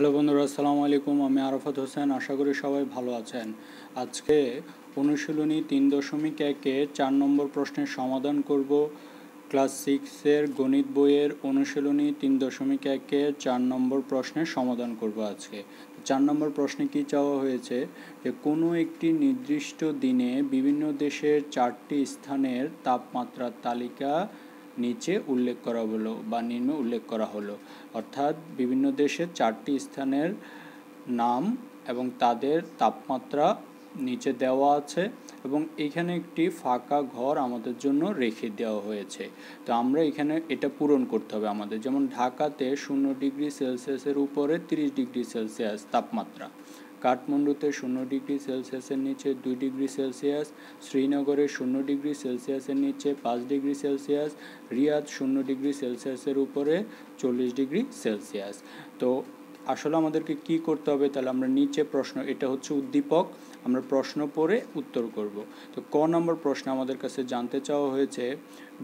hello বন্ধুরা আসসালামু আলাইকুম আমি আরাফাত হোসেন আশা করি সবাই ভালো আছেন আজকে অনুশীলনী তিন দশমিক একে চার নম্বর প্রশ্নের সমাধান করব ক্লাস সিক্সের গণিত বইয়ের অনুশীলনী তিন দশমিক একে চার নম্বর প্রশ্নের সমাধান করব আজকে চার নম্বর প্রশ্নে কি চাওয়া হয়েছে যে কোনো একটি নির্দিষ্ট দিনে বিভিন্ন দেশের চারটি স্থানের তাপমাত্রার তালিকা নিচে উল্লেখ করা হলো বা নিম্নে উল্লেখ করা হলো অর্থাৎ বিভিন্ন দেশের চারটি স্থানের নাম এবং তাদের তাপমাত্রা নিচে দেওয়া আছে এবং এখানে একটি ফাঁকা ঘর আমাদের জন্য রেখে দেওয়া হয়েছে তো আমরা এখানে এটা পূরণ করতে হবে আমাদের যেমন ঢাকাতে শূন্য ডিগ্রি সেলসিয়াসের উপরে তিরিশ ডিগ্রি সেলসিয়াস তাপমাত্রা কাঠমান্ডুতে শূন্য ডিগ্রি সেলসিয়াসের নিচে দুই ডিগ্রি সেলসিয়াস শ্রীনগরে শূন্য ডিগ্রি সেলসিয়াসের নিচে পাঁচ ডিগ্রি সেলসিয়াস রিয়াদ শূন্য ডিগ্রি সেলসিয়াসের উপরে চল্লিশ ডিগ্রি সেলসিয়াস তো আসলে আমাদেরকে কি করতে হবে তাহলে আমরা নিচে প্রশ্ন এটা হচ্ছে উদ্দীপক আমরা প্রশ্ন পড়ে উত্তর করব তো ক নম্বর প্রশ্ন আমাদের কাছে জানতে চাওয়া হয়েছে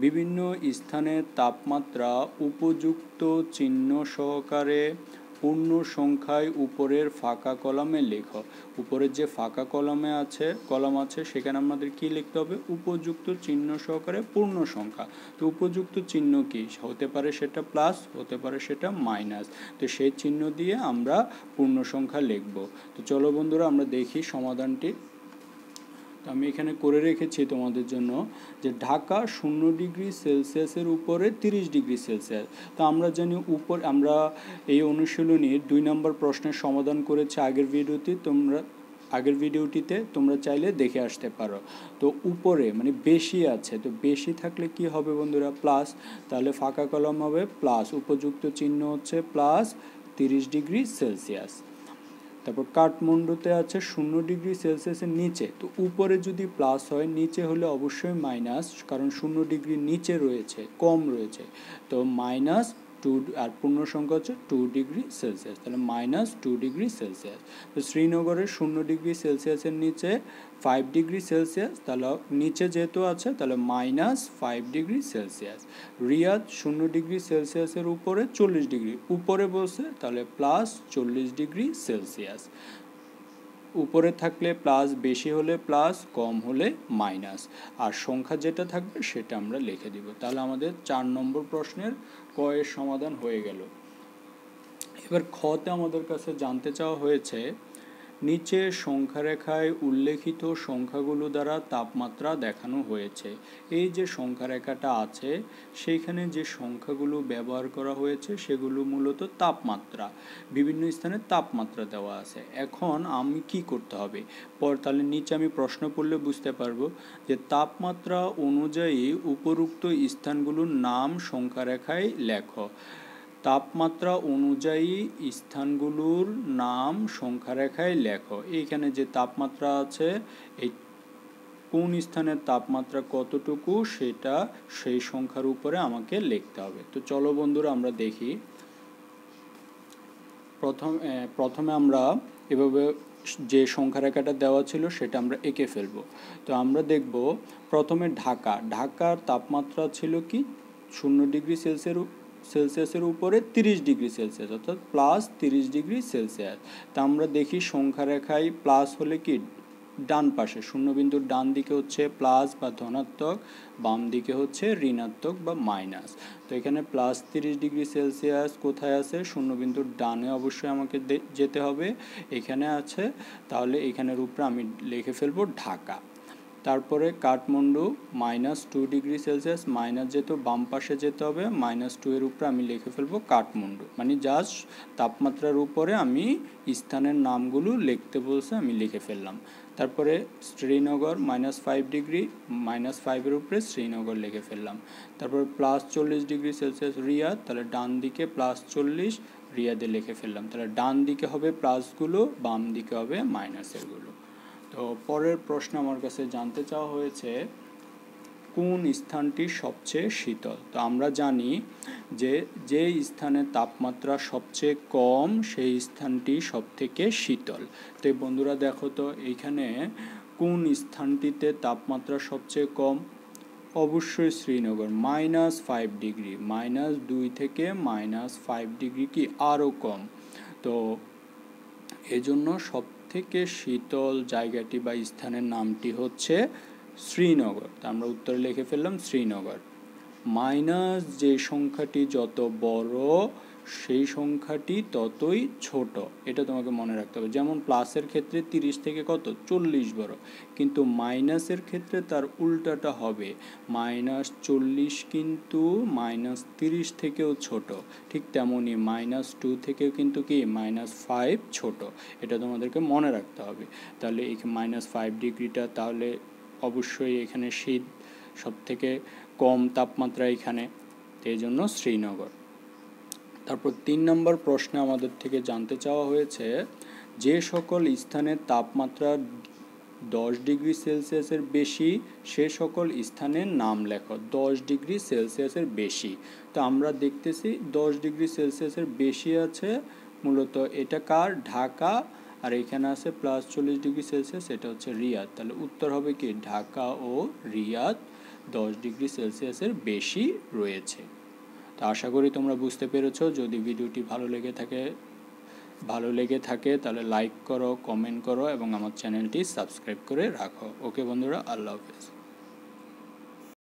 বিভিন্ন স্থানের তাপমাত্রা উপযুক্ত চিহ্ন সহকারে পূর্ণ সংখ্যায় উপরের ফাঁকা কলমে লেখ উপরের যে ফাঁকা কলমে আছে কলম আছে সেখানে আমাদের কি লিখতে হবে উপযুক্ত চিহ্ন সহকারে পূর্ণ সংখ্যা তো উপযুক্ত চিহ্ন কি হতে পারে সেটা প্লাস হতে পারে সেটা মাইনাস তো সেই চিহ্ন দিয়ে আমরা পূর্ণ সংখ্যা লিখব তো চলো বন্ধুরা আমরা দেখি সমাধানটি তো আমি এখানে করে রেখেছি তোমাদের জন্য যে ঢাকা শূন্য ডিগ্রি সেলসিয়াসের উপরে তিরিশ ডিগ্রি সেলসিয়াস তো আমরা জানি উপর আমরা এই অনুশীলনীর দুই নম্বর প্রশ্নের সমাধান করেছি আগের ভিডিওতে তোমরা আগের ভিডিওটিতে তোমরা চাইলে দেখে আসতে পারো তো উপরে মানে বেশি আছে তো বেশি থাকলে কি হবে বন্ধুরা প্লাস তাহলে ফাঁকা কলম হবে প্লাস উপযুক্ত চিহ্ন হচ্ছে প্লাস তিরিশ ডিগ্রি সেলসিয়াস তারপর কাঠমান্ডুতে আছে শূন্য ডিগ্রি সেলসিয়াসের নিচে তো উপরে যদি প্লাস হয় নিচে হলে অবশ্যই মাইনাস কারণ শূন্য ডিগ্রির নিচে রয়েছে কম রয়েছে তো মাইনাস টু আর পূর্ণ সংখ্যা হচ্ছে টু ডিগ্রি সেলসিয়াস তাহলে মাইনাস টু ডিগ্রি সেলসিয়াস তো শ্রীনগরের শূন্য ডিগ্রি সেলসিয়াসের নিচে ফাইভ ডিগ্রি সেলসিয়াস তাহলে নিচে যেহেতু আছে তাহলে minus five degree Celsius Riyadh শূন্য ডিগ্রি সেলসিয়াসের উপরে চল্লিশ ডিগ্রি উপরে বসে তাহলে প্লাস চল্লিশ ডিগ্রি সেলসিয়াস উপরে থাকলে প্লাস বেশি হলে প্লাস কম হলে মাইনাস আর সংখ্যা যেটা থাকবে সেটা আমরা লিখে দিব তাহলে আমাদের চার নম্বর প্রশ্নের কয়ের সমাধান হয়ে গেল এবার খতে আমাদের কাছে জানতে চাওয়া হয়েছে নিচে সংখ্যারেখায় উল্লেখিত সংখ্যাগুলো দ্বারা তাপমাত্রা দেখানো হয়েছে এই যে সংখ্যারেখাটা আছে সেইখানে যে সংখ্যাগুলো ব্যবহার করা হয়েছে সেগুলো মূলত তাপমাত্রা বিভিন্ন স্থানে তাপমাত্রা দেওয়া আছে এখন আমি কি করতে হবে পর তাহলে নিচে আমি প্রশ্ন পড়লে বুঝতে পারবো যে তাপমাত্রা অনুযায়ী উপরুক্ত স্থানগুলোর নাম সংখ্যারেখায় লেখো তাপমাত্রা অনুযায়ী স্থানগুলোর নাম সংখ্যারেখায় লেখো এইখানে যে তাপমাত্রা আছে এই কোন স্থানের তাপমাত্রা কতটুকু সেটা সেই সংখ্যার উপরে আমাকে লিখতে হবে তো চলো বন্ধুরা আমরা দেখি প্রথম প্রথমে আমরা এভাবে যে সংখ্যারেখাটা দেওয়া ছিল সেটা আমরা এঁকে ফেলবো তো আমরা দেখব প্রথমে ঢাকা ঢাকার তাপমাত্রা ছিল কি শূন্য ডিগ্রি সেলসিয়াস সেলসিয়াসের উপরে তিরিশ ডিগ্রি সেলসিয়াস অর্থাৎ প্লাস তিরিশ ডিগ্রি সেলসিয়াস তা আমরা দেখি সংখ্যা রেখায় প্লাস হলে কি ডান পাশে শূন্যবিন্দুর ডান দিকে হচ্ছে প্লাস বা ধনাত্মক বাম দিকে হচ্ছে ঋণাত্মক বা মাইনাস তো এখানে প্লাস তিরিশ ডিগ্রি সেলসিয়াস কোথায় আছে শূন্যবিন্দুর ডানে অবশ্যই আমাকে যেতে হবে এখানে আছে তাহলে এখানের উপরে আমি লিখে ফেলবো ঢাকা তারপরে Kathmandu minus two degree Celsius minus যেহেতু বাম পাশে যেতে হবে মাইনাস টু এর উপরে আমি লিখে ফেলবো কাঠমান্ডু মানে জাস্ট তাপমাত্রার উপরে আমি স্থানের নামগুলো লিখতে বলছে আমি লিখে ফেললাম তারপরে Srinagar minus five degree minus ফাইভের উপরে শ্রীনগর লিখে ফেললাম তারপর প্লাস চল্লিশ ডিগ্রি সেলসিয়াস রিয়াদ তাহলে ডান দিকে প্লাস চল্লিশ রিয়াদে লিখে ফেললাম তাহলে ডান দিকে হবে প্লাসগুলো বাম দিকে হবে মাইনাসেরগুলো তো পরের প্রশ্ন আমার কাছে জানতে চাওয়া হয়েছে কোন স্থানটি সবচেয়ে শীতল তো আমরা জানি যে যে স্থানে তাপমাত্রা সবচেয়ে কম সেই স্থানটি সবথেকে শীতল তো বন্ধুরা দেখো তো এইখানে কোন স্থানটিতে তাপমাত্রা সবচেয়ে কম অবশ্যই Srinagar minus five degree minus দুই থেকে মাইনাস ফাইভ ডিগ্রি কি আরও কম তো এজন্য সব থেকে শীতল জায়গাটি বা স্থানের নামটি হচ্ছে শ্রীনগর তা আমরা উত্তরে লিখে ফেললাম শ্রীনগর মাইনাস যে সংখ্যাটি যত বড় সেই সংখ্যাটি ততই ছোট এটা তোমাকে মনে রাখতে হবে যেমন প্লাসের ক্ষেত্রে তিরিশ থেকে কত চল্লিশ বড় কিন্তু মাইনাসের ক্ষেত্রে তার উল্টাটা হবে মাইনাস চল্লিশ কিন্তু মাইনাস তিরিশ থেকেও ছোট ঠিক তেমনই মাইনাস টু থেকেও কিন্তু কি মাইনাস ফাইভ ছোট এটা তোমাদেরকে মনে রাখতে হবে তাহলে এই মাইনাস ফাইভ ডিগ্রিটা তাহলে অবশ্যই এখানে শীত সব থেকে কম তাপমাত্রা এখানে এই জন্য শ্রীনগর তারপর তিন নম্বর প্রশ্নে আমাদের থেকে জানতে চাওয়া হয়েছে যে সকল স্থানে তাপমাত্রা দশ ডিগ্রি সেলসিয়াসের বেশি সে সকল স্থানের নাম লেখো দশ ডিগ্রি সেলসিয়াসের বেশি তো আমরা দেখতেছি দশ ডিগ্রি সেলসিয়াসের বেশি আছে মূলত এটা কার ঢাকা আর এখানে আছে প্লাস চল্লিশ ডিগ্রি সেলসিয়াস এটা হচ্ছে রিয়াদ তাহলে উত্তর হবে কি ঢাকা ও রিয়াদ দশ ডিগ্রি সেলসিয়াসের বেশি রয়েছে তো আশা করি তোমরা বুঝতে পেরেছ যদি ভিডিওটি ভালো লেগে থাকে ভালো লেগে থাকে তাহলে লাইক করো কমেন্ট করো এবং আমার চ্যানেলটি সাবস্ক্রাইব করে রাখো ওকে বন্ধুরা আল্লাহ হাফেজ